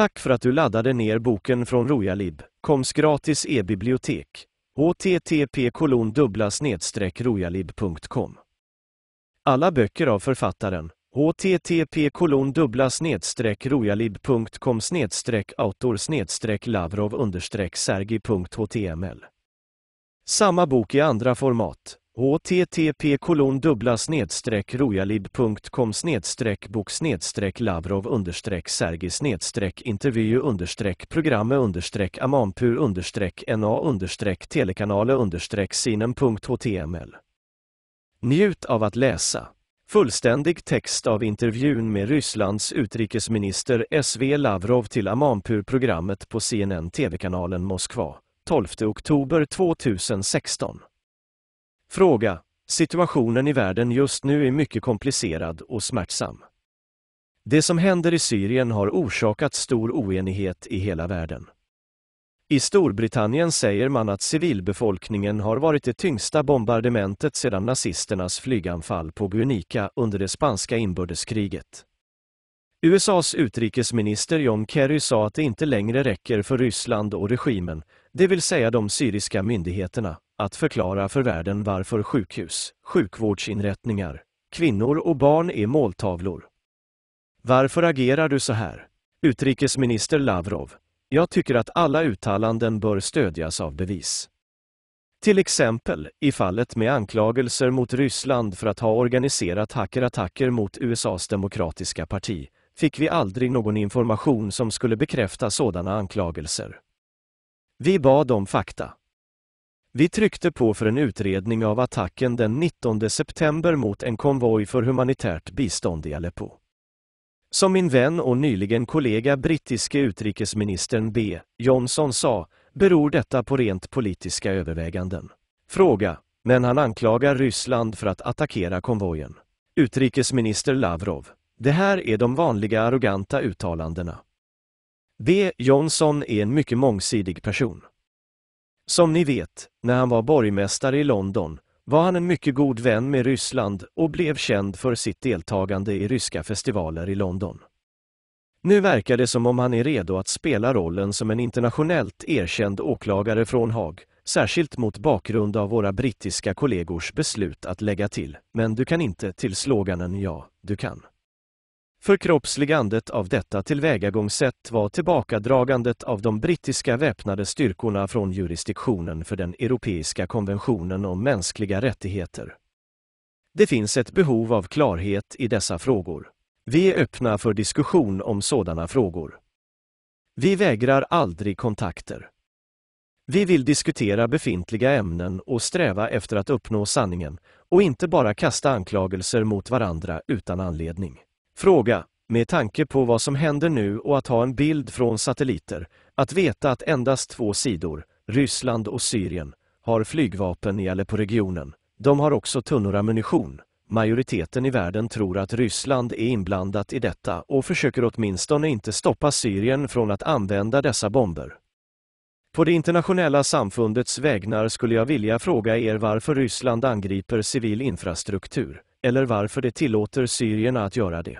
Tack för att du laddade ner boken från Rojalib, Koms gratis e-bibliotek. http rojalib.com Alla böcker av författaren http rojalib.com autor snedstreck lavrov sergi.html Samma bok i andra format http kolon dubbla snedstreck rojalib.com snedstreck bok snedstreck lavrov understreck sergi snedstreck intervju understreck programme understreck amampur understreck na understreck telekanale understreck sinen.html Njut av att läsa. Fullständig text av intervjun med Rysslands utrikesminister SV Lavrov till Amanpur-programmet på CNN TV-kanalen Moskva, 12 oktober 2016. Fråga. Situationen i världen just nu är mycket komplicerad och smärtsam. Det som händer i Syrien har orsakat stor oenighet i hela världen. I Storbritannien säger man att civilbefolkningen har varit det tyngsta bombardementet sedan nazisternas flyganfall på Guernica under det spanska inbördeskriget. USAs utrikesminister John Kerry sa att det inte längre räcker för Ryssland och regimen, det vill säga de syriska myndigheterna, att förklara för världen varför sjukhus, sjukvårdsinrättningar, kvinnor och barn är måltavlor. Varför agerar du så här? Utrikesminister Lavrov, jag tycker att alla uttalanden bör stödjas av bevis. Till exempel i fallet med anklagelser mot Ryssland för att ha organiserat hackerattacker mot USAs demokratiska parti, fick vi aldrig någon information som skulle bekräfta sådana anklagelser. Vi bad om fakta. Vi tryckte på för en utredning av attacken den 19 september mot en konvoj för humanitärt bistånd i Aleppo. Som min vän och nyligen kollega brittiske utrikesministern B. Johnson sa, beror detta på rent politiska överväganden. Fråga, men han anklagar Ryssland för att attackera konvojen. Utrikesminister Lavrov, det här är de vanliga arroganta uttalandena. B. Johnson är en mycket mångsidig person. Som ni vet, när han var borgmästare i London, var han en mycket god vän med Ryssland och blev känd för sitt deltagande i ryska festivaler i London. Nu verkar det som om han är redo att spela rollen som en internationellt erkänd åklagare från Haag, särskilt mot bakgrund av våra brittiska kollegors beslut att lägga till, men du kan inte till sloganen Ja, du kan. Förkroppsligandet av detta tillvägagångssätt var tillbakadragandet av de brittiska väpnade styrkorna från jurisdiktionen för den europeiska konventionen om mänskliga rättigheter. Det finns ett behov av klarhet i dessa frågor. Vi är öppna för diskussion om sådana frågor. Vi vägrar aldrig kontakter. Vi vill diskutera befintliga ämnen och sträva efter att uppnå sanningen och inte bara kasta anklagelser mot varandra utan anledning. Fråga, med tanke på vad som händer nu och att ha en bild från satelliter, att veta att endast två sidor, Ryssland och Syrien, har flygvapen i eller regionen. De har också tunnor ammunition. Majoriteten i världen tror att Ryssland är inblandat i detta och försöker åtminstone inte stoppa Syrien från att använda dessa bomber. På det internationella samfundets vägnar skulle jag vilja fråga er varför Ryssland angriper civil infrastruktur, eller varför det tillåter syrierna att göra det.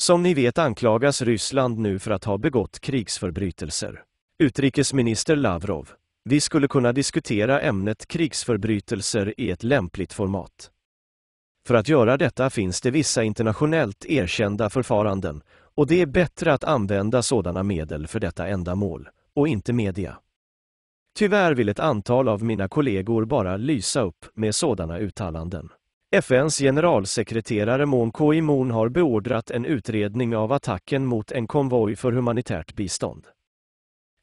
Som ni vet anklagas Ryssland nu för att ha begått krigsförbrytelser. Utrikesminister Lavrov, vi skulle kunna diskutera ämnet krigsförbrytelser i ett lämpligt format. För att göra detta finns det vissa internationellt erkända förfaranden och det är bättre att använda sådana medel för detta ändamål, och inte media. Tyvärr vill ett antal av mina kollegor bara lysa upp med sådana uttalanden. FNs generalsekreterare Moon Ki-moon har beordrat en utredning av attacken mot en konvoj för humanitärt bistånd.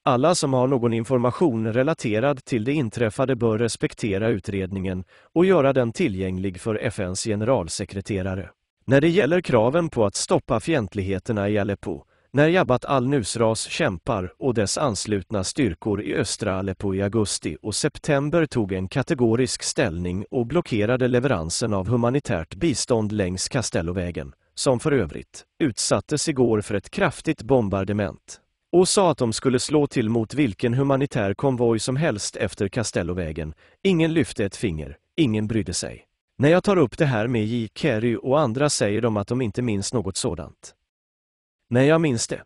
Alla som har någon information relaterad till det inträffade bör respektera utredningen och göra den tillgänglig för FNs generalsekreterare. När det gäller kraven på att stoppa fientligheterna i Aleppo när Jabhat al-Nusras kämpar och dess anslutna styrkor i östra Aleppo i augusti och september tog en kategorisk ställning och blockerade leveransen av humanitärt bistånd längs Castellovägen, som för övrigt utsattes igår för ett kraftigt bombardement, och sa att de skulle slå till mot vilken humanitär konvoj som helst efter Castellovägen. Ingen lyfte ett finger, ingen brydde sig. När jag tar upp det här med J. Kerry och andra säger de att de inte minns något sådant. Nej, jag minns det.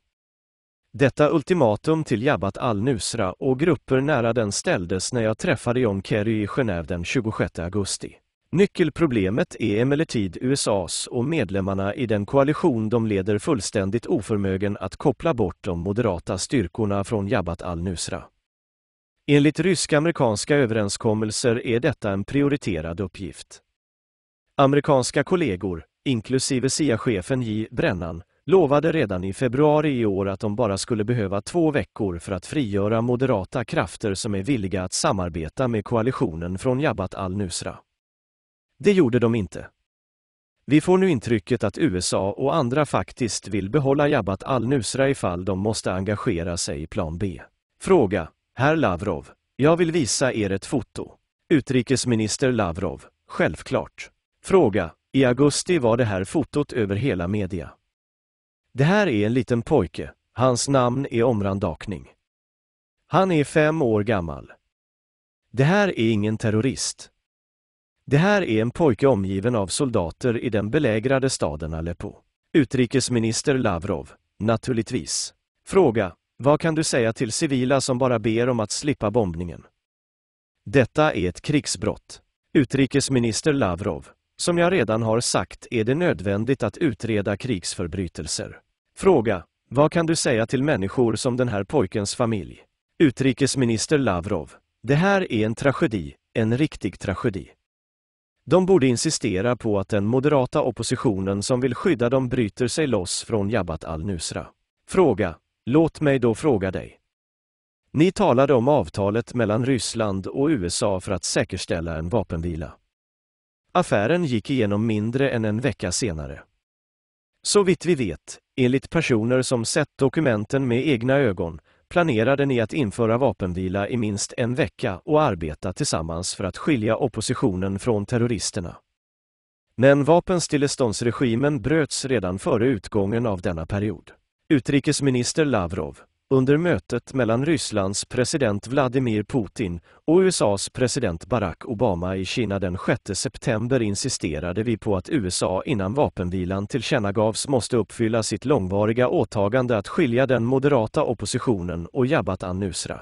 Detta ultimatum till Jabhat al-Nusra och grupper nära den ställdes när jag träffade John Kerry i Genève den 26 augusti. Nyckelproblemet är emellertid USAs och medlemmarna i den koalition de leder fullständigt oförmögen att koppla bort de moderata styrkorna från Jabhat al-Nusra. Enligt rysk-amerikanska överenskommelser är detta en prioriterad uppgift. Amerikanska kollegor, inklusive CIA-chefen J. Brennan, lovade redan i februari i år att de bara skulle behöva två veckor för att frigöra moderata krafter som är villiga att samarbeta med koalitionen från Jabhat al-Nusra. Det gjorde de inte. Vi får nu intrycket att USA och andra faktiskt vill behålla Jabhat al-Nusra ifall de måste engagera sig i plan B. Fråga, herr Lavrov. Jag vill visa er ett foto. Utrikesminister Lavrov, självklart. Fråga, i augusti var det här fotot över hela media. Det här är en liten pojke, hans namn är Omran Dakning. Han är fem år gammal. Det här är ingen terrorist. Det här är en pojke omgiven av soldater i den belägrade staden Aleppo. Utrikesminister Lavrov, naturligtvis. Fråga, vad kan du säga till civila som bara ber om att slippa bombningen? Detta är ett krigsbrott. Utrikesminister Lavrov, som jag redan har sagt är det nödvändigt att utreda krigsförbrytelser. Fråga, vad kan du säga till människor som den här pojkens familj? Utrikesminister Lavrov, det här är en tragedi, en riktig tragedi. De borde insistera på att den moderata oppositionen som vill skydda dem bryter sig loss från Jabhat al-Nusra. Fråga, låt mig då fråga dig. Ni talade om avtalet mellan Ryssland och USA för att säkerställa en vapenvila. Affären gick igenom mindre än en vecka senare. Så vitt vi vet, enligt personer som sett dokumenten med egna ögon, planerade ni att införa vapenvila i minst en vecka och arbeta tillsammans för att skilja oppositionen från terroristerna. Men vapenstilleståndsregimen bröts redan före utgången av denna period. Utrikesminister Lavrov under mötet mellan Rysslands president Vladimir Putin och USAs president Barack Obama i Kina den 6 september insisterade vi på att USA innan vapenvilan tillkännagavs måste uppfylla sitt långvariga åtagande att skilja den moderata oppositionen och Jabhat an-Nusra.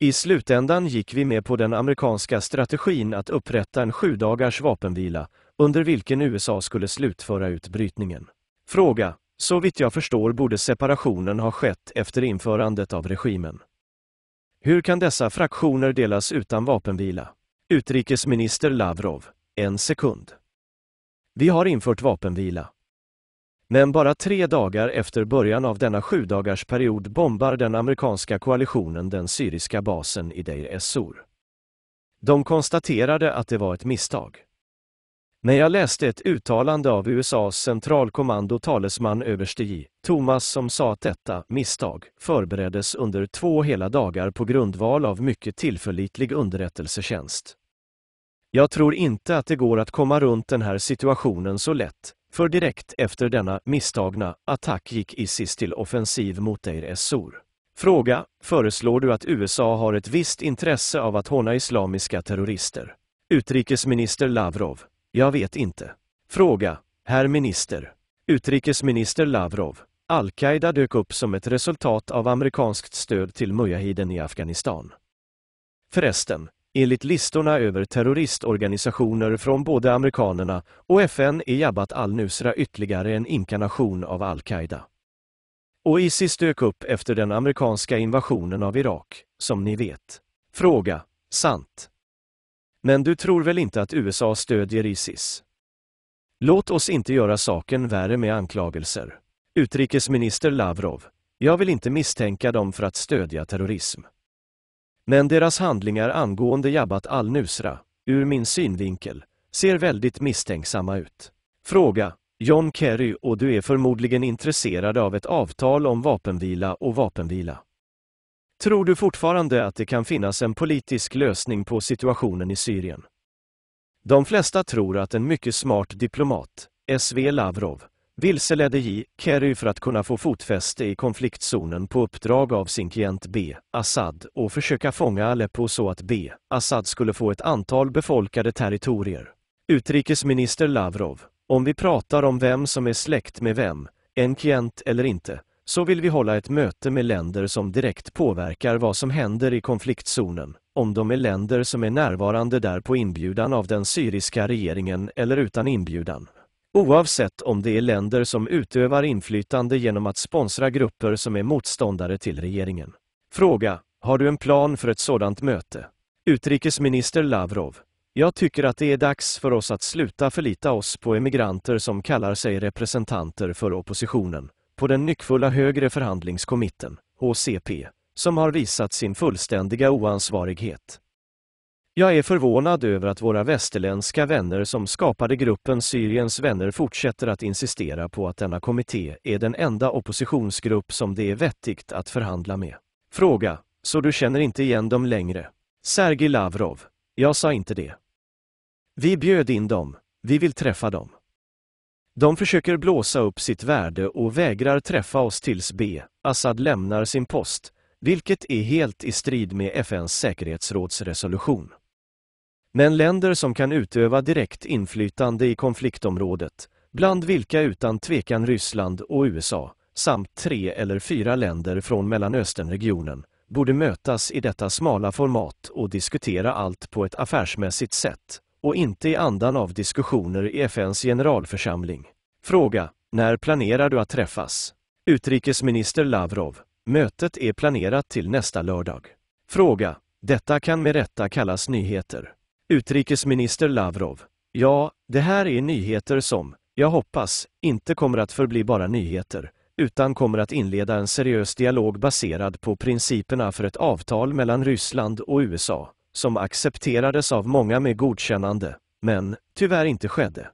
I slutändan gick vi med på den amerikanska strategin att upprätta en sju dagars vapenvila, under vilken USA skulle slutföra utbrytningen. Fråga så vitt jag förstår borde separationen ha skett efter införandet av regimen. Hur kan dessa fraktioner delas utan vapenvila? Utrikesminister Lavrov, en sekund. Vi har infört vapenvila. Men bara tre dagar efter början av denna sju dagars period bombar den amerikanska koalitionen den syriska basen i Deir ez-Zor. De konstaterade att det var ett misstag. När jag läste ett uttalande av USAs centralkommando talesman överste J. Thomas som sa att detta misstag förbereddes under två hela dagar på grundval av mycket tillförlitlig underrättelsetjänst. Jag tror inte att det går att komma runt den här situationen så lätt, för direkt efter denna misstagna attack gick ISIS till offensiv mot Deir Essor. Fråga, föreslår du att USA har ett visst intresse av att håna islamiska terrorister? Utrikesminister Lavrov, jag vet inte. Fråga, herr minister. Utrikesminister Lavrov. Al-Qaida dök upp som ett resultat av amerikanskt stöd till mujahiden i Afghanistan. Förresten, enligt listorna över terroristorganisationer från både amerikanerna och FN är Jabhat al-Nusra ytterligare en inkarnation av al-Qaida. Och Isis dök upp efter den amerikanska invasionen av Irak, som ni vet. Fråga. Sant. Men du tror väl inte att USA stödjer Isis? Låt oss inte göra saken värre med anklagelser. Utrikesminister Lavrov. Jag vill inte misstänka dem för att stödja terrorism. Men deras handlingar angående Jabhat al-Nusra, ur min synvinkel, ser väldigt misstänksamma ut. Fråga. John Kerry och du är förmodligen intresserade av ett avtal om vapenvila och vapenvila. Tror du fortfarande att det kan finnas en politisk lösning på situationen i Syrien? De flesta tror att en mycket smart diplomat, SV Lavrov, vilseledde J. Kerry för att kunna få fotfäste i konfliktzonen på uppdrag av sin klient B. Assad och försöka fånga Aleppo så att B. Assad skulle få ett antal befolkade territorier. Utrikesminister Lavrov, om vi pratar om vem som är släkt med vem, en klient eller inte, så vill vi hålla ett möte med länder som direkt påverkar vad som händer i konfliktzonen, om de är länder som är närvarande där på inbjudan av den syriska regeringen eller utan inbjudan. Oavsett om det är länder som utövar inflytande genom att sponsra grupper som är motståndare till regeringen. Fråga, har du en plan för ett sådant möte? Utrikesminister Lavrov, jag tycker att det är dags för oss att sluta förlita oss på emigranter som kallar sig representanter för oppositionen på den nyckfulla högre förhandlingskommitten, HCP, som har visat sin fullständiga oansvarighet. Jag är förvånad över att våra västerländska vänner som skapade gruppen Syriens vänner fortsätter att insistera på att denna kommitté är den enda oppositionsgrupp som det är vettigt att förhandla med. Fråga, så du känner inte igen dem längre? Sergej Lavrov, jag sa inte det. Vi bjöd in dem, vi vill träffa dem. De försöker blåsa upp sitt värde och vägrar träffa oss tills B. Assad lämnar sin post, vilket är helt i strid med FNs säkerhetsråds resolution. Men länder som kan utöva direkt inflytande i konfliktområdet, bland vilka utan tvekan Ryssland och USA, samt tre eller fyra länder från Mellanösternregionen, borde mötas i detta smala format och diskutera allt på ett affärsmässigt sätt och inte i andan av diskussioner i FNs generalförsamling. Fråga. När planerar du att träffas? Utrikesminister Lavrov. Mötet är planerat till nästa lördag. Fråga. Detta kan med rätta kallas nyheter. Utrikesminister Lavrov. Ja, det här är nyheter som, jag hoppas, inte kommer att förbli bara nyheter, utan kommer att inleda en seriös dialog baserad på principerna för ett avtal mellan Ryssland och USA som accepterades av många med godkännande, men tyvärr inte skedde.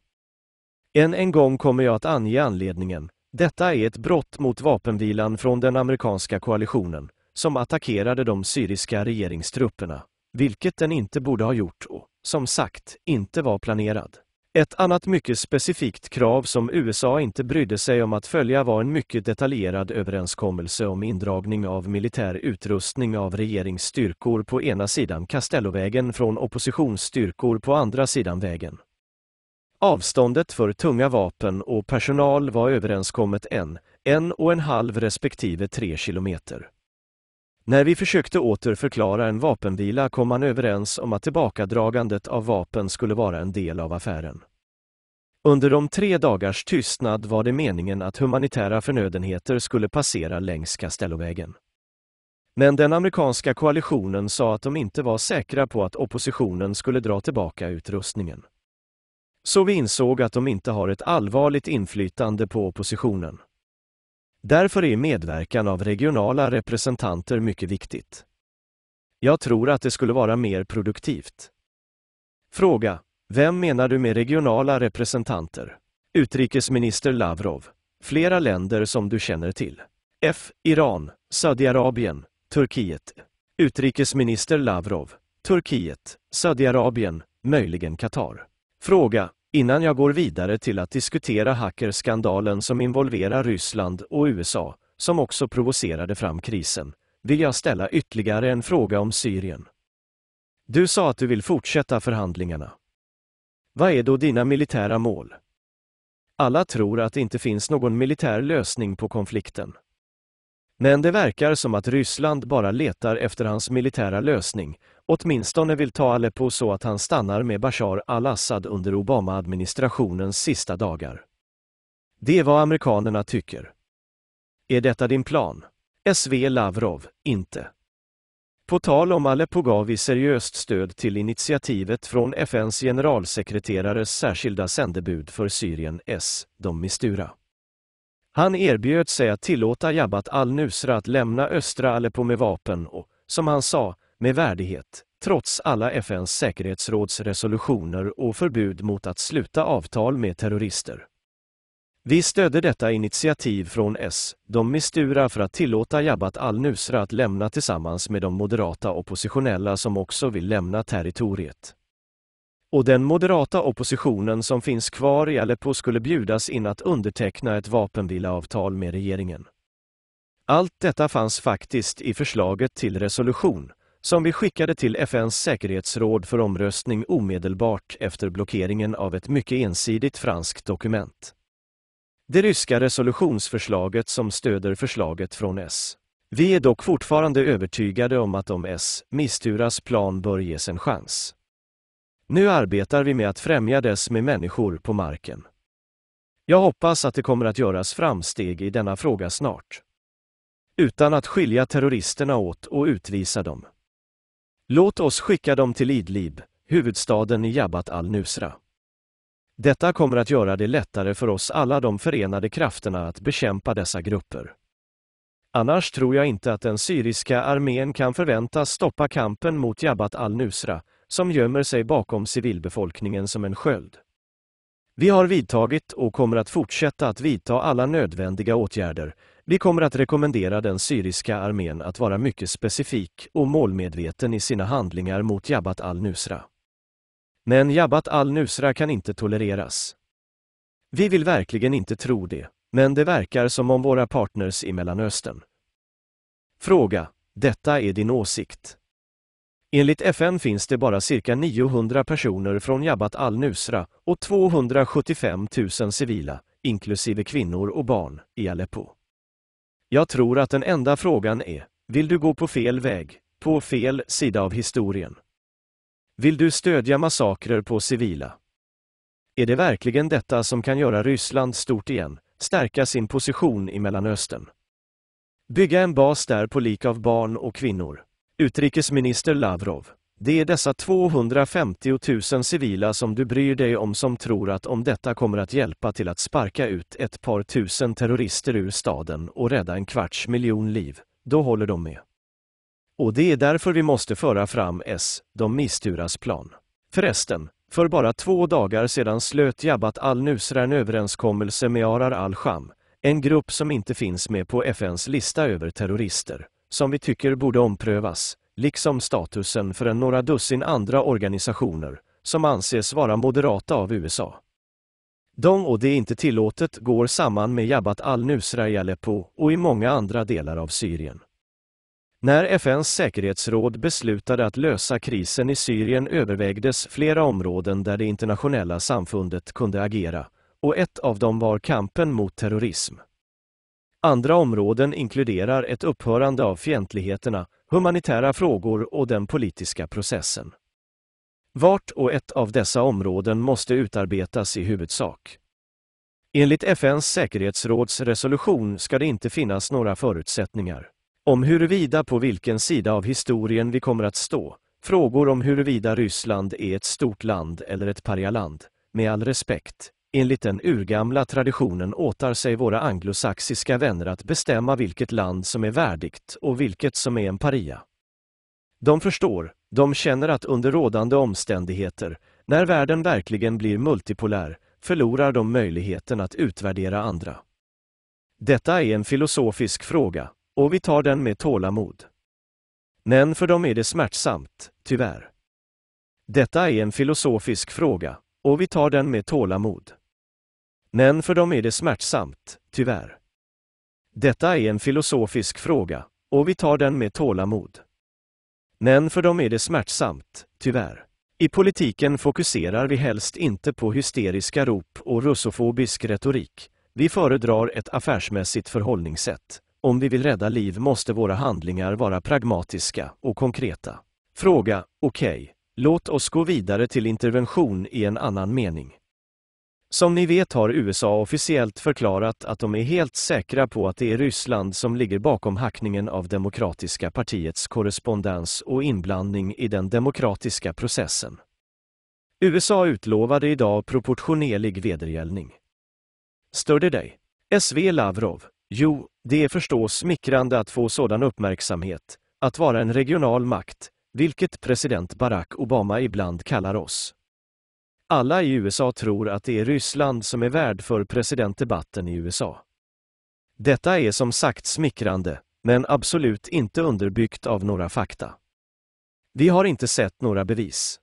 Än en gång kommer jag att ange anledningen. Detta är ett brott mot vapenvilan från den amerikanska koalitionen, som attackerade de syriska regeringstrupperna, vilket den inte borde ha gjort och, som sagt, inte var planerad. Ett annat mycket specifikt krav som USA inte brydde sig om att följa var en mycket detaljerad överenskommelse om indragning av militär utrustning av regeringsstyrkor på ena sidan Castellovägen från oppositionsstyrkor på andra sidan vägen. Avståndet för tunga vapen och personal var överenskommet en, en och en halv respektive tre kilometer. När vi försökte åter förklara en vapenvila kom man överens om att tillbakadragandet av vapen skulle vara en del av affären. Under de tre dagars tystnad var det meningen att humanitära förnödenheter skulle passera längs Castellovägen. Men den amerikanska koalitionen sa att de inte var säkra på att oppositionen skulle dra tillbaka utrustningen. Så vi insåg att de inte har ett allvarligt inflytande på oppositionen. Därför är medverkan av regionala representanter mycket viktigt. Jag tror att det skulle vara mer produktivt. Fråga. Vem menar du med regionala representanter? Utrikesminister Lavrov. Flera länder som du känner till. F. Iran, Saudiarabien, Turkiet. Utrikesminister Lavrov. Turkiet, Saudiarabien, möjligen Qatar. Fråga. Innan jag går vidare till att diskutera hackerskandalen som involverar Ryssland och USA, som också provocerade fram krisen, vill jag ställa ytterligare en fråga om Syrien. Du sa att du vill fortsätta förhandlingarna. Vad är då dina militära mål? Alla tror att det inte finns någon militär lösning på konflikten. Men det verkar som att Ryssland bara letar efter hans militära lösning, åtminstone vill ta Aleppo så att han stannar med Bashar al-Assad under Obama-administrationens sista dagar. Det är vad amerikanerna tycker. Är detta din plan? SV Lavrov, inte. På tal om Aleppo gav vi seriöst stöd till initiativet från FNs generalsekreterares särskilda sändebud för Syrien S, de Mistura. Han erbjöd sig att tillåta Jabbat al-Nusra att lämna östra Aleppo med vapen och, som han sa, med värdighet, trots alla FNs säkerhetsråds resolutioner och förbud mot att sluta avtal med terrorister. Vi stödde detta initiativ från S, de Mistura för att tillåta Jabbat al-Nusra att lämna tillsammans med de moderata oppositionella som också vill lämna territoriet och den moderata oppositionen som finns kvar i Aleppo skulle bjudas in att underteckna ett vapenvilaavtal med regeringen. Allt detta fanns faktiskt i förslaget till resolution, som vi skickade till FNs säkerhetsråd för omröstning omedelbart efter blockeringen av ett mycket ensidigt franskt dokument. Det ryska resolutionsförslaget som stöder förslaget från S. Vi är dock fortfarande övertygade om att om S Misturas plan bör ges en chans. Nu arbetar vi med att främja dess med människor på marken. Jag hoppas att det kommer att göras framsteg i denna fråga snart. Utan att skilja terroristerna åt och utvisa dem. Låt oss skicka dem till Idlib, huvudstaden i Jabhat al-Nusra. Detta kommer att göra det lättare för oss alla de förenade krafterna att bekämpa dessa grupper. Annars tror jag inte att den syriska armén kan förväntas stoppa kampen mot Jabhat al-Nusra, som gömmer sig bakom civilbefolkningen som en sköld. Vi har vidtagit och kommer att fortsätta att vidta alla nödvändiga åtgärder. Vi kommer att rekommendera den syriska armén att vara mycket specifik och målmedveten i sina handlingar mot Jabhat al-Nusra. Men Jabhat al-Nusra kan inte tolereras. Vi vill verkligen inte tro det, men det verkar som om våra partners i Mellanöstern. Fråga, detta är din åsikt. Enligt FN finns det bara cirka 900 personer från Jabhat al-Nusra och 275 000 civila, inklusive kvinnor och barn, i Aleppo. Jag tror att den enda frågan är, vill du gå på fel väg, på fel sida av historien? Vill du stödja massakrer på civila? Är det verkligen detta som kan göra Ryssland stort igen, stärka sin position i Mellanöstern? Bygga en bas där på lik av barn och kvinnor? Utrikesminister Lavrov, det är dessa 250 000 civila som du bryr dig om som tror att om detta kommer att hjälpa till att sparka ut ett par tusen terrorister ur staden och rädda en kvarts miljon liv, då håller de med. Och det är därför vi måste föra fram S, de Misturas plan. Förresten, för bara två dagar sedan slöt Jabbat al-Nusra en överenskommelse med Arar al-Sham, en grupp som inte finns med på FNs lista över terrorister som vi tycker borde omprövas, liksom statusen för en några dussin andra organisationer, som anses vara moderata av USA. De och det inte tillåtet går samman med Jabhat al-Nusra i Aleppo och i många andra delar av Syrien. När FNs säkerhetsråd beslutade att lösa krisen i Syrien övervägdes flera områden där det internationella samfundet kunde agera, och ett av dem var kampen mot terrorism. Andra områden inkluderar ett upphörande av fientligheterna, humanitära frågor och den politiska processen. Vart och ett av dessa områden måste utarbetas i huvudsak. Enligt FNs säkerhetsråds resolution ska det inte finnas några förutsättningar. Om huruvida på vilken sida av historien vi kommer att stå, frågor om huruvida Ryssland är ett stort land eller ett parialand, med all respekt, Enligt den urgamla traditionen åtar sig våra anglosaxiska vänner att bestämma vilket land som är värdigt och vilket som är en paria. De förstår, de känner att under rådande omständigheter, när världen verkligen blir multipolär, förlorar de möjligheten att utvärdera andra. Detta är en filosofisk fråga, och vi tar den med tålamod. Men för dem är det smärtsamt, tyvärr. Detta är en filosofisk fråga, och vi tar den med tålamod. Men för dem är det smärtsamt, tyvärr. Detta är en filosofisk fråga, och vi tar den med tålamod. Men för dem är det smärtsamt, tyvärr. I politiken fokuserar vi helst inte på hysteriska rop och russofobisk retorik. Vi föredrar ett affärsmässigt förhållningssätt. Om vi vill rädda liv måste våra handlingar vara pragmatiska och konkreta. Fråga, okej, okay. låt oss gå vidare till intervention i en annan mening. Som ni vet har USA officiellt förklarat att de är helt säkra på att det är Ryssland som ligger bakom hackningen av Demokratiska partiets korrespondens och inblandning i den demokratiska processen. USA utlovade idag proportionerlig vedergällning. Stör det dig? SV Lavrov. Jo, det är förstås smickrande att få sådan uppmärksamhet, att vara en regional makt, vilket president Barack Obama ibland kallar oss. Alla i USA tror att det är Ryssland som är värd för presidentdebatten i USA. Detta är som sagt smickrande, men absolut inte underbyggt av några fakta. Vi har inte sett några bevis.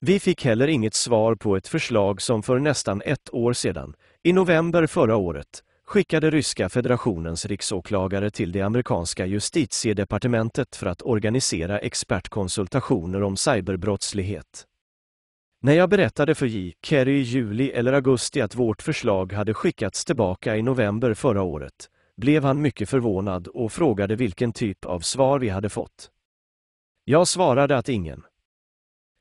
Vi fick heller inget svar på ett förslag som för nästan ett år sedan, i november förra året, skickade Ryska federationens riksåklagare till det amerikanska justitiedepartementet för att organisera expertkonsultationer om cyberbrottslighet. När jag berättade för J. Kerry i juli eller augusti att vårt förslag hade skickats tillbaka i november förra året blev han mycket förvånad och frågade vilken typ av svar vi hade fått. Jag svarade att ingen.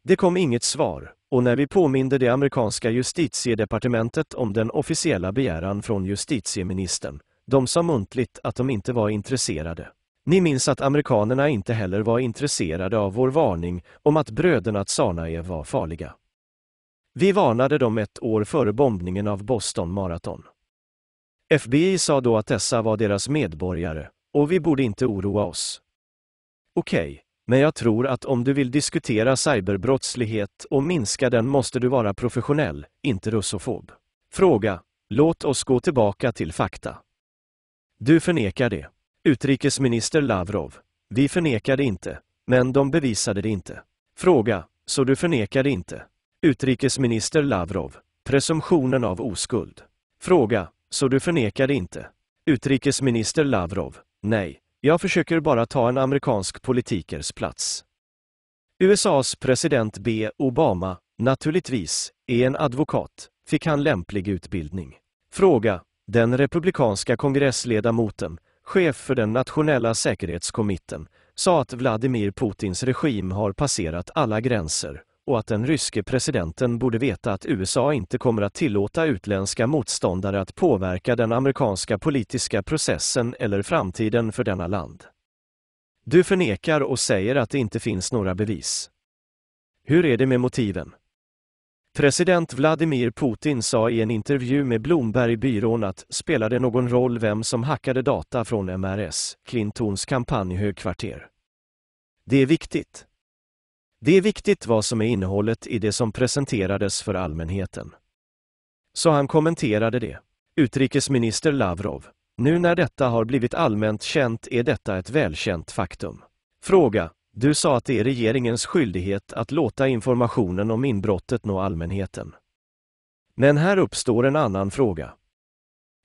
Det kom inget svar och när vi påminde det amerikanska justitiedepartementet om den officiella begäran från justitieministern, de sa muntligt att de inte var intresserade. Ni minns att amerikanerna inte heller var intresserade av vår varning om att bröderna Tsarnaev var farliga. Vi varnade dem ett år före bombningen av Boston Marathon. FBI sa då att dessa var deras medborgare och vi borde inte oroa oss. Okej, okay, men jag tror att om du vill diskutera cyberbrottslighet och minska den måste du vara professionell, inte russofob. Fråga, låt oss gå tillbaka till fakta. Du förnekar det. Utrikesminister Lavrov, vi förnekar det inte, men de bevisade det inte. Fråga, så du förnekar det inte? Utrikesminister Lavrov. Presumtionen av oskuld. Fråga. Så du förnekar det inte? Utrikesminister Lavrov. Nej. Jag försöker bara ta en amerikansk politikers plats. USAs president B. Obama, naturligtvis, är en advokat, fick han lämplig utbildning. Fråga. Den republikanska kongressledamoten, chef för den nationella säkerhetskommitten, sa att Vladimir Putins regim har passerat alla gränser och att den ryske presidenten borde veta att USA inte kommer att tillåta utländska motståndare att påverka den amerikanska politiska processen eller framtiden för denna land. Du förnekar och säger att det inte finns några bevis. Hur är det med motiven? President Vladimir Putin sa i en intervju med Bloomberg-byrån att spelar det någon roll vem som hackade data från MRS, Clintons kampanjhögkvarter? Det är viktigt. Det är viktigt vad som är innehållet i det som presenterades för allmänheten. Så han kommenterade det. Utrikesminister Lavrov, nu när detta har blivit allmänt känt är detta ett välkänt faktum. Fråga, du sa att det är regeringens skyldighet att låta informationen om inbrottet nå allmänheten. Men här uppstår en annan fråga.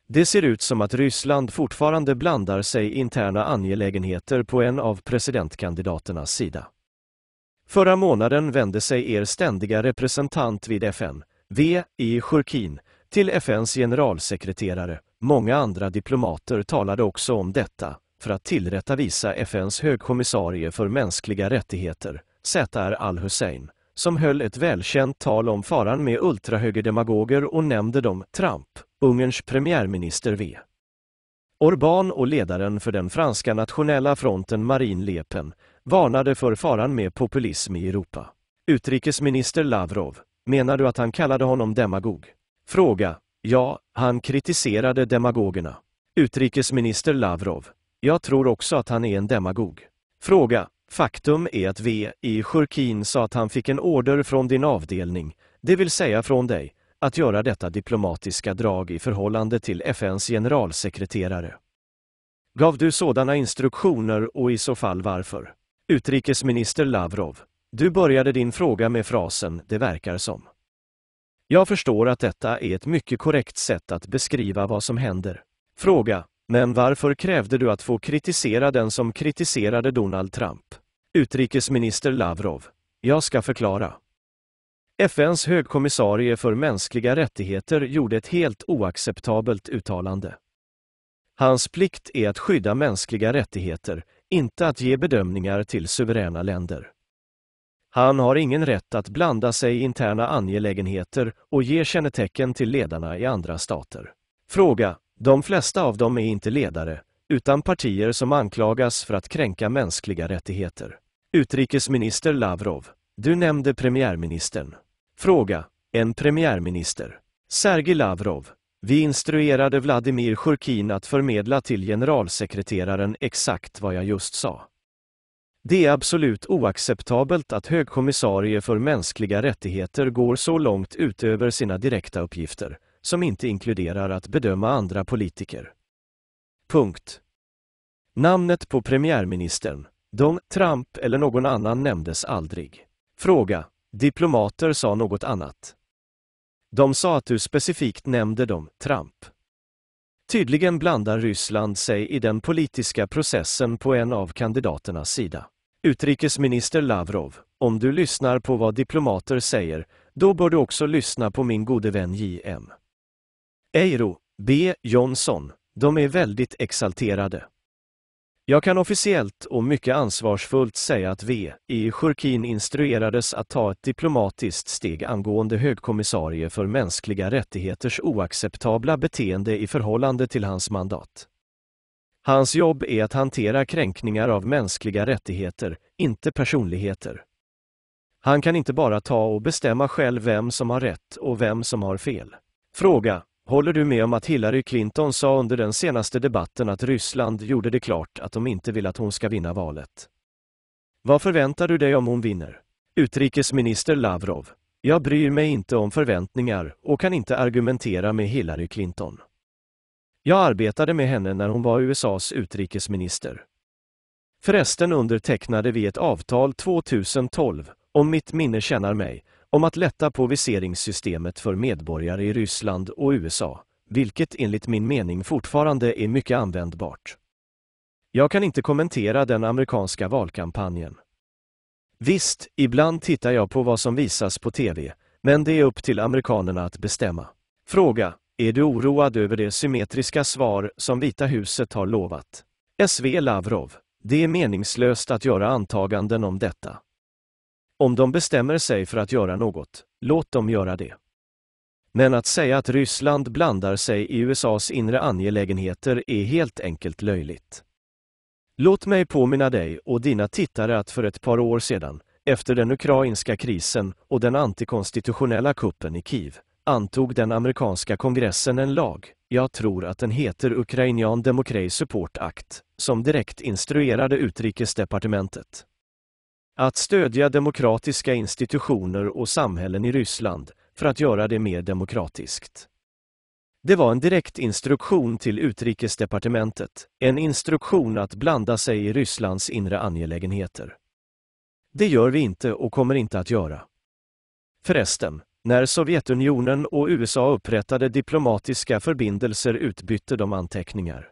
Det ser ut som att Ryssland fortfarande blandar sig interna angelägenheter på en av presidentkandidaternas sida. Förra månaden vände sig er ständiga representant vid FN, V. I. Schurkin, till FNs generalsekreterare. Många andra diplomater talade också om detta, för att tillrättavisa FNs högkommissarie för mänskliga rättigheter, Zr al-Hussein, som höll ett välkänt tal om faran med ultrahögerdemagoger och nämnde dem Trump, Ungerns premiärminister V. Orbán och ledaren för den franska nationella fronten Marine Le Pen varnade för faran med populism i Europa. Utrikesminister Lavrov, menar du att han kallade honom demagog? Fråga, ja, han kritiserade demagogerna. Utrikesminister Lavrov, jag tror också att han är en demagog. Fråga, faktum är att V i Sjurkin sa att han fick en order från din avdelning, det vill säga från dig, att göra detta diplomatiska drag i förhållande till FNs generalsekreterare. Gav du sådana instruktioner och i så fall varför? Utrikesminister Lavrov, du började din fråga med frasen ”det verkar som”. Jag förstår att detta är ett mycket korrekt sätt att beskriva vad som händer. Fråga, men varför krävde du att få kritisera den som kritiserade Donald Trump? Utrikesminister Lavrov, jag ska förklara. FNs högkommissarie för mänskliga rättigheter gjorde ett helt oacceptabelt uttalande. Hans plikt är att skydda mänskliga rättigheter, inte att ge bedömningar till suveräna länder. Han har ingen rätt att blanda sig i interna angelägenheter och ge kännetecken till ledarna i andra stater. Fråga. De flesta av dem är inte ledare, utan partier som anklagas för att kränka mänskliga rättigheter. Utrikesminister Lavrov. Du nämnde premiärministern. Fråga. En premiärminister. Sergej Lavrov, vi instruerade Vladimir Sjurkin att förmedla till generalsekreteraren exakt vad jag just sa. Det är absolut oacceptabelt att högkommissarie för mänskliga rättigheter går så långt utöver sina direkta uppgifter, som inte inkluderar att bedöma andra politiker. Punkt. Namnet på premiärministern, Don Trump eller någon annan nämndes aldrig. Fråga. Diplomater sa något annat. De sa att du specifikt nämnde dem, Trump. Tydligen blandar Ryssland sig i den politiska processen på en av kandidaternas sida. Utrikesminister Lavrov, om du lyssnar på vad diplomater säger, då bör du också lyssna på min gode vän J.M. Eiro, B. Johnson, de är väldigt exalterade. Jag kan officiellt och mycket ansvarsfullt säga att vi i e. Sjurkin instruerades att ta ett diplomatiskt steg angående högkommissarie för mänskliga rättigheters oacceptabla beteende i förhållande till hans mandat. Hans jobb är att hantera kränkningar av mänskliga rättigheter, inte personligheter. Han kan inte bara ta och bestämma själv vem som har rätt och vem som har fel. Fråga Håller du med om att Hillary Clinton sa under den senaste debatten att Ryssland gjorde det klart att de inte vill att hon ska vinna valet? Vad förväntar du dig om hon vinner? Utrikesminister Lavrov. Jag bryr mig inte om förväntningar och kan inte argumentera med Hillary Clinton. Jag arbetade med henne när hon var USAs utrikesminister. Förresten undertecknade vi ett avtal 2012, om mitt minne tjänar mig, om att lätta på viseringssystemet för medborgare i Ryssland och USA, vilket enligt min mening fortfarande är mycket användbart. Jag kan inte kommentera den amerikanska valkampanjen. Visst, ibland tittar jag på vad som visas på TV, men det är upp till amerikanerna att bestämma. Fråga, är du oroad över det symmetriska svar som Vita huset har lovat? SV Lavrov, det är meningslöst att göra antaganden om detta. Om de bestämmer sig för att göra något, låt dem göra det. Men att säga att Ryssland blandar sig i USAs inre angelägenheter är helt enkelt löjligt. Låt mig påminna dig och dina tittare att för ett par år sedan, efter den ukrainska krisen och den antikonstitutionella kuppen i Kiev, antog den amerikanska kongressen en lag, jag tror att den heter Ukrainian Democracy Support Act, som direkt instruerade utrikesdepartementet, att stödja demokratiska institutioner och samhällen i Ryssland för att göra det mer demokratiskt. Det var en direkt instruktion till utrikesdepartementet, en instruktion att blanda sig i Rysslands inre angelägenheter. Det gör vi inte och kommer inte att göra. Förresten, när Sovjetunionen och USA upprättade diplomatiska förbindelser utbytte de anteckningar.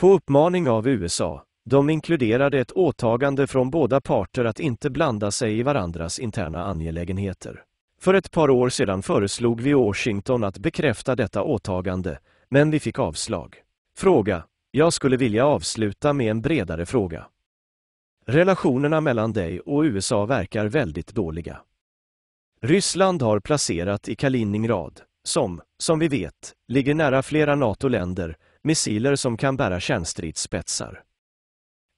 På uppmaning av USA, de inkluderade ett åtagande från båda parter att inte blanda sig i varandras interna angelägenheter. För ett par år sedan föreslog vi Washington att bekräfta detta åtagande, men vi fick avslag. Fråga. Jag skulle vilja avsluta med en bredare fråga. Relationerna mellan dig och USA verkar väldigt dåliga. Ryssland har placerat i Kaliningrad, som, som vi vet, ligger nära flera NATO-länder, missiler som kan bära kärnstridsspetsar.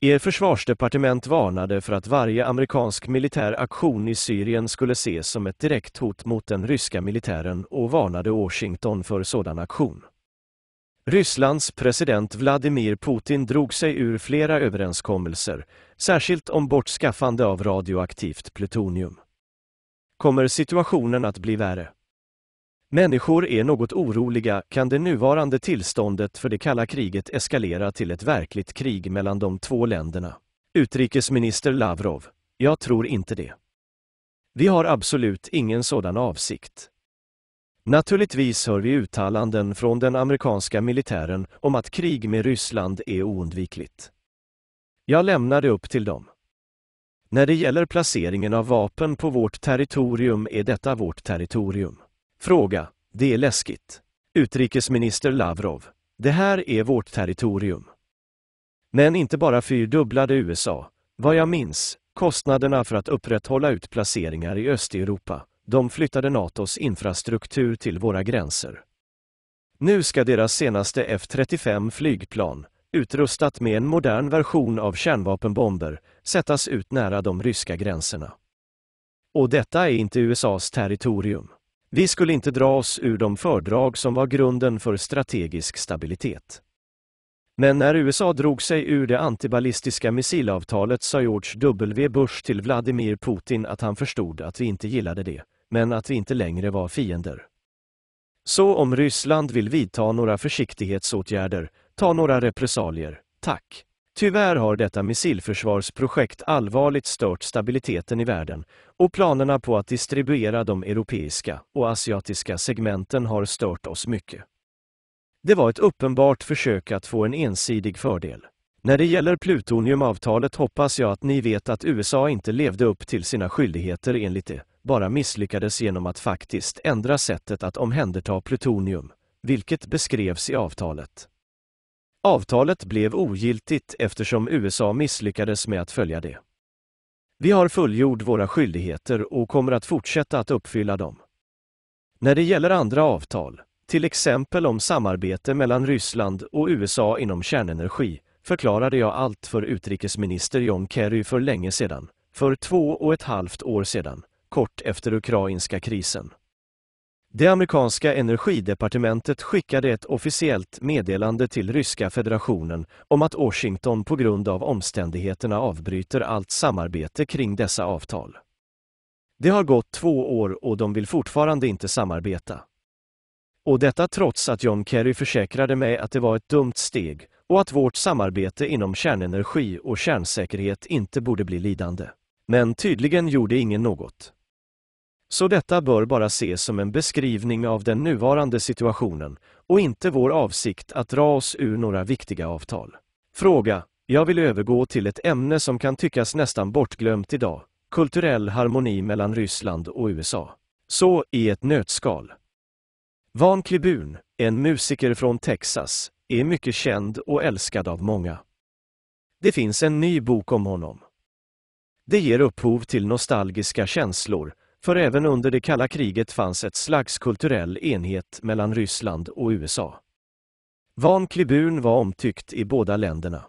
Er försvarsdepartement varnade för att varje amerikansk militär aktion i Syrien skulle ses som ett direkt hot mot den ryska militären och varnade Washington för sådan aktion. Rysslands president Vladimir Putin drog sig ur flera överenskommelser, särskilt om bortskaffande av radioaktivt plutonium. Kommer situationen att bli värre? Människor är något oroliga, kan det nuvarande tillståndet för det kalla kriget eskalera till ett verkligt krig mellan de två länderna? Utrikesminister Lavrov, jag tror inte det. Vi har absolut ingen sådan avsikt. Naturligtvis hör vi uttalanden från den amerikanska militären om att krig med Ryssland är oundvikligt. Jag lämnar det upp till dem. När det gäller placeringen av vapen på vårt territorium är detta vårt territorium. Fråga. Det är läskigt. Utrikesminister Lavrov. Det här är vårt territorium. Men inte bara fyrdubblade USA, vad jag minns, kostnaderna för att upprätthålla utplaceringar i Östeuropa. De flyttade NATOs infrastruktur till våra gränser. Nu ska deras senaste F-35 flygplan, utrustat med en modern version av kärnvapenbomber, sättas ut nära de ryska gränserna. Och detta är inte USAs territorium. Vi skulle inte dra oss ur de fördrag som var grunden för strategisk stabilitet. Men när USA drog sig ur det antiballistiska missilavtalet sa George W. Bush till Vladimir Putin att han förstod att vi inte gillade det, men att vi inte längre var fiender. Så om Ryssland vill vidta några försiktighetsåtgärder, ta några repressalier, tack. Tyvärr har detta missilförsvarsprojekt allvarligt stört stabiliteten i världen och planerna på att distribuera de europeiska och asiatiska segmenten har stört oss mycket. Det var ett uppenbart försök att få en ensidig fördel. När det gäller plutoniumavtalet hoppas jag att ni vet att USA inte levde upp till sina skyldigheter enligt det, bara misslyckades genom att faktiskt ändra sättet att omhänderta plutonium, vilket beskrevs i avtalet. Avtalet blev ogiltigt eftersom USA misslyckades med att följa det. Vi har fullgjort våra skyldigheter och kommer att fortsätta att uppfylla dem. När det gäller andra avtal, till exempel om samarbete mellan Ryssland och USA inom kärnenergi, förklarade jag allt för utrikesminister John Kerry för länge sedan, för två och ett halvt år sedan, kort efter ukrainska krisen. Det amerikanska energidepartementet skickade ett officiellt meddelande till Ryska federationen om att Washington på grund av omständigheterna avbryter allt samarbete kring dessa avtal. Det har gått två år och de vill fortfarande inte samarbeta. Och detta trots att John Kerry försäkrade mig att det var ett dumt steg och att vårt samarbete inom kärnenergi och kärnsäkerhet inte borde bli lidande. Men tydligen gjorde ingen något. Så detta bör bara ses som en beskrivning av den nuvarande situationen och inte vår avsikt att dra oss ur några viktiga avtal. Fråga. Jag vill övergå till ett ämne som kan tyckas nästan bortglömt idag, kulturell harmoni mellan Ryssland och USA. Så, i ett nötskal. Van Clibun, en musiker från Texas, är mycket känd och älskad av många. Det finns en ny bok om honom. Det ger upphov till nostalgiska känslor för även under det kalla kriget fanns ett slags kulturell enhet mellan Ryssland och USA. Van Cliburn var omtyckt i båda länderna.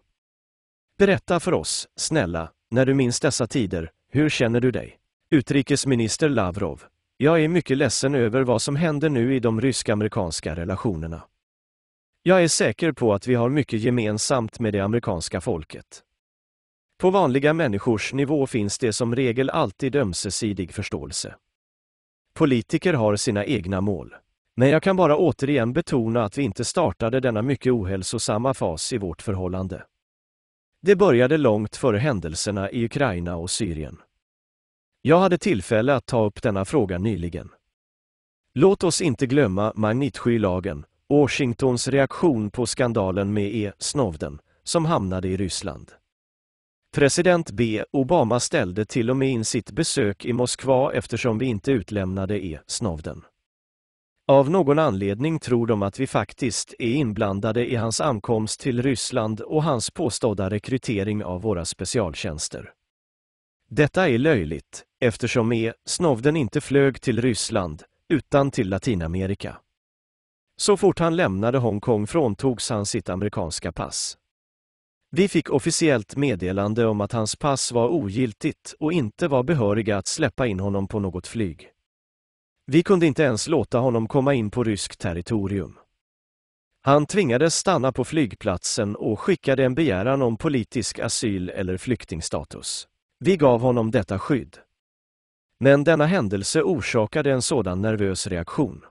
Berätta för oss, snälla, när du minns dessa tider, hur känner du dig? Utrikesminister Lavrov, jag är mycket ledsen över vad som händer nu i de rysk-amerikanska relationerna. Jag är säker på att vi har mycket gemensamt med det amerikanska folket. På vanliga människors nivå finns det som regel alltid ömsesidig förståelse. Politiker har sina egna mål. Men jag kan bara återigen betona att vi inte startade denna mycket ohälsosamma fas i vårt förhållande. Det började långt före händelserna i Ukraina och Syrien. Jag hade tillfälle att ta upp denna fråga nyligen. Låt oss inte glömma Magnitsky-lagen, magnitskylagen, Washingtons reaktion på skandalen med E. Snowden, som hamnade i Ryssland. President B. Obama ställde till och med in sitt besök i Moskva eftersom vi inte utlämnade e Snowden. Av någon anledning tror de att vi faktiskt är inblandade i hans ankomst till Ryssland och hans påstådda rekrytering av våra specialtjänster. Detta är löjligt, eftersom e Snowden inte flög till Ryssland, utan till Latinamerika. Så fort han lämnade Hongkong fråntogs han sitt amerikanska pass. Vi fick officiellt meddelande om att hans pass var ogiltigt och inte var behöriga att släppa in honom på något flyg. Vi kunde inte ens låta honom komma in på ryskt territorium. Han tvingades stanna på flygplatsen och skickade en begäran om politisk asyl eller flyktingstatus. Vi gav honom detta skydd. Men denna händelse orsakade en sådan nervös reaktion.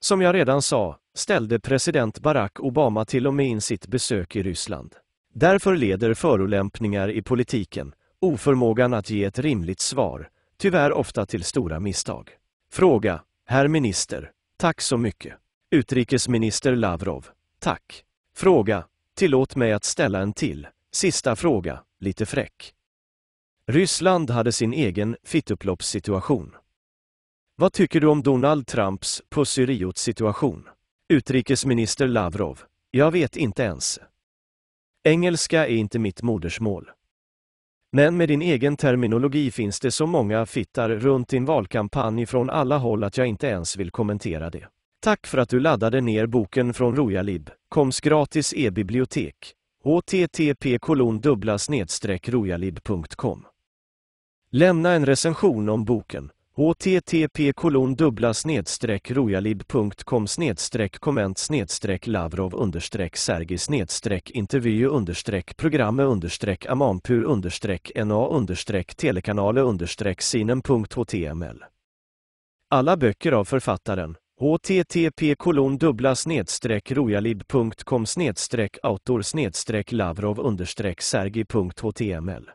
Som jag redan sa ställde president Barack Obama till och med in sitt besök i Ryssland. Därför leder förolämpningar i politiken, oförmågan att ge ett rimligt svar, tyvärr ofta till stora misstag. Fråga, herr minister, tack så mycket. Utrikesminister Lavrov, tack. Fråga, tillåt mig att ställa en till, sista fråga, lite fräck. Ryssland hade sin egen fittupploppssituation. Vad tycker du om Donald Trumps pussy situation Utrikesminister Lavrov, jag vet inte ens. Engelska är inte mitt modersmål. Men med din egen terminologi finns det så många fittar runt din valkampanj från alla håll att jag inte ens vill kommentera det. Tack för att du laddade ner boken från Rojalib, koms gratis e-bibliotek, http rojalib.com. Lämna en recension om boken http kolon dubbla snedstreck rojalib.com snedstreck komment snedstreck lavrov understreck sergi snedstreck intervju understreck programme understreck amanpur understreck na understreck telekanale understreck sinen.html. Alla böcker av författaren http kolon dubbla snedstreck rojalib.com snedstreck autor snedstreck lavrov understreck sergi.html.